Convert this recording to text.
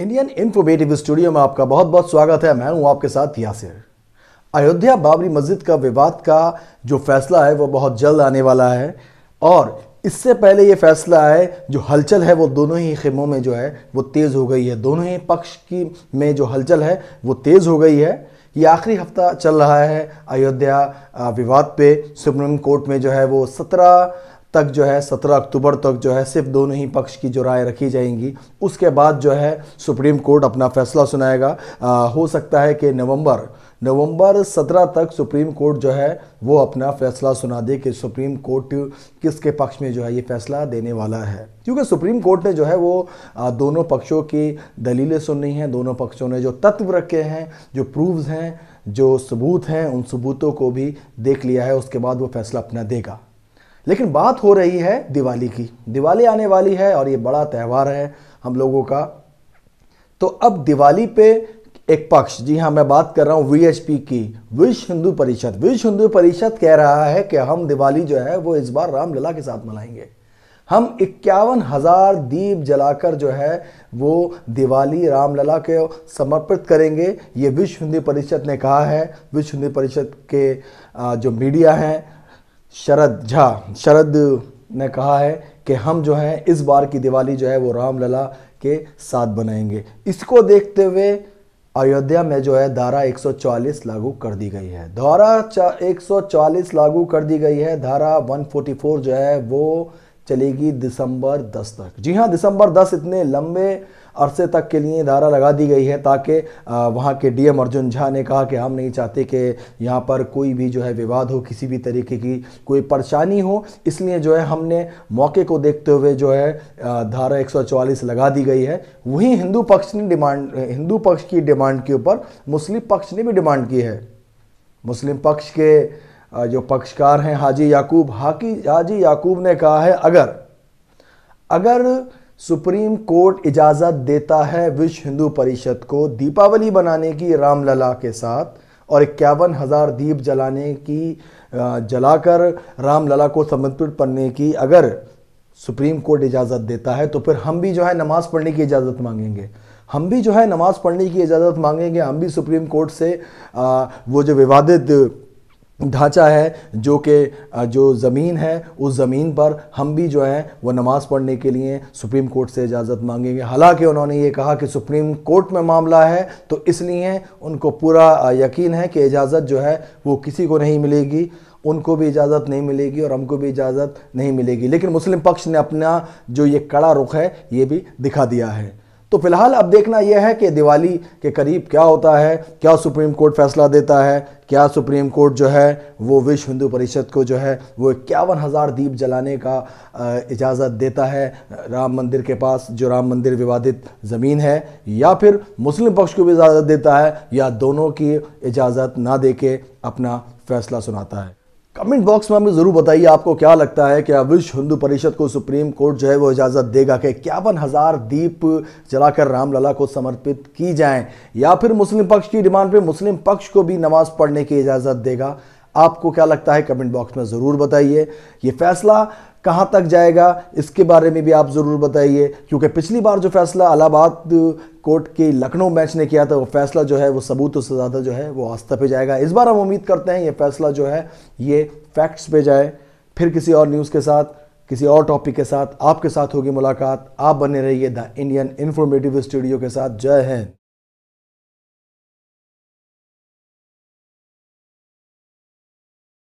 Indian informative studio में आपका बहुत बहुत स्वागत है मैं हूं आपके साथ यासिर अयोध्या बाबरी मस्जिद का विवाद का जो फैसला है वो बहुत जल्द आने वाला है और इससे पहले ये फैसला है जो हलचल है वो दोनों ही खेमों में जो है वो तेज़ हो गई है दोनों ही पक्ष की में जो हलचल है वो तेज़ हो गई है ये आखिरी हफ्ता चल रहा है अयोध्या विवाद पे सुप्रीम कोर्ट में जो है वो सत्रह तक जो है 17 अक्टूबर तक जो है सिर्फ दोनों ही पक्ष की जो राय रखी जाएंगी उसके बाद जो है सुप्रीम कोर्ट अपना फैसला सुनाएगा आ, हो सकता है कि नवंबर नवंबर 17 तक सुप्रीम कोर्ट जो है वो अपना फैसला सुना दे कि सुप्रीम कोर्ट किसके पक्ष में जो है ये फैसला देने वाला है क्योंकि सुप्रीम कोर्ट ने जो है वो दोनों पक्षों की दलीलें सुननी हैं दोनों पक्षों ने जो तत्व रखे हैं जो प्रूव्स हैं जो सबूत हैं उन सबूतों को भी देख लिया है उसके बाद वो फैसला अपना देगा लेकिन बात हो रही है दिवाली की दिवाली आने वाली है और ये बड़ा त्यौहार है हम लोगों का तो अब दिवाली पे एक पक्ष जी हाँ मैं बात कर रहा हूँ वीएचपी की विश्व हिंदू परिषद विश्व हिंदू परिषद कह रहा है कि हम दिवाली जो है वो इस बार रामलला के साथ मनाएंगे हम इक्यावन हज़ार दीप जलाकर जो है वो दिवाली रामलला के समर्पित करेंगे ये विश्व हिंदू परिषद ने कहा है विश्व हिंदू परिषद के जो मीडिया हैं शरद झा शरद ने कहा है कि हम जो हैं इस बार की दिवाली जो है वो रामलला के साथ बनाएंगे इसको देखते हुए अयोध्या में जो है धारा 144 लागू कर दी गई है धारा 144 लागू कर दी गई है धारा 144 जो है वो चलेगी दिसंबर 10 तक जी हाँ दिसंबर 10 इतने लंबे अरसे तक के लिए धारा लगा दी गई है ताकि वहाँ के डीएम अर्जुन झा ने कहा कि हम नहीं चाहते कि यहाँ पर कोई भी जो है विवाद हो किसी भी तरीके की कोई परेशानी हो इसलिए जो है हमने मौके को देखते हुए जो है धारा 144 लगा दी गई है वहीं हिंदू पक्ष ने डिमांड हिंदू पक्ष की डिमांड के ऊपर मुस्लिम पक्ष ने भी डिमांड की है मुस्लिम पक्ष के जो पक्षकार हैं हाजी याकूब हाकी हाजी याकूब ने कहा है अगर अगर सुप्रीम कोर्ट इजाज़त देता है विश्व हिंदू परिषद को दीपावली बनाने की रामलला के साथ और इक्यावन हज़ार दीप जलाने की जलाकर रामलला को समर्पित करने की अगर सुप्रीम कोर्ट इजाज़त देता है तो फिर हम भी जो है नमाज़ पढ़ने की इजाज़त मांगेंगे हम भी जो है नमाज़ पढ़ने की इजाज़त मांगेंगे हम भी सुप्रीम कोर्ट से वो जो विवादित ढांचा है जो कि जो ज़मीन है उस ज़मीन पर हम भी जो हैं वो नमाज़ पढ़ने के लिए सुप्रीम कोर्ट से इजाज़त मांगेंगे हालांकि उन्होंने ये कहा कि सुप्रीम कोर्ट में मामला है तो इसलिए उनको पूरा यकीन है कि इजाज़त जो है वो किसी को नहीं मिलेगी उनको भी इजाज़त नहीं मिलेगी और हमको भी इजाज़त नहीं मिलेगी लेकिन मुस्लिम पक्ष ने अपना जो ये कड़ा रुख है ये भी दिखा दिया है तो फिलहाल अब देखना यह है कि दिवाली के करीब क्या होता है क्या सुप्रीम कोर्ट फैसला देता है क्या सुप्रीम कोर्ट जो है वो विश्व हिंदू परिषद को जो है वो इक्यावन हज़ार दीप जलाने का इजाज़त देता है राम मंदिर के पास जो राम मंदिर विवादित ज़मीन है या फिर मुस्लिम पक्ष को भी इजाज़त देता है या दोनों की इजाज़त ना दे के अपना फैसला सुनाता है कमेंट बॉक्स में हमें ज़रूर बताइए आपको क्या लगता है कि विश्व हिंदू परिषद को सुप्रीम कोर्ट जो है वो इजाज़त देगा कि इक्यावन हज़ार दीप जलाकर रामलला को समर्पित की जाएं या फिर मुस्लिम पक्ष की डिमांड पे मुस्लिम पक्ष को भी नमाज़ पढ़ने की इजाज़त देगा आपको क्या लगता है कमेंट बॉक्स में ज़रूर बताइए ये फैसला कहाँ तक जाएगा इसके बारे में भी आप ज़रूर बताइए क्योंकि पिछली बार जो फैसला अलाहाबाद कोर्ट के लखनऊ मैच ने किया था वो फैसला जो है वो सबूत से ज़्यादा जो है वो आस्था पे जाएगा इस बार हम उम्मीद करते हैं ये फैसला जो है ये फैक्ट्स पे जाए फिर किसी और न्यूज़ के साथ किसी और टॉपिक के साथ आपके साथ होगी मुलाकात आप बने रहिए द इंडियन इन्फॉर्मेटिव स्टूडियो के साथ जय हिंद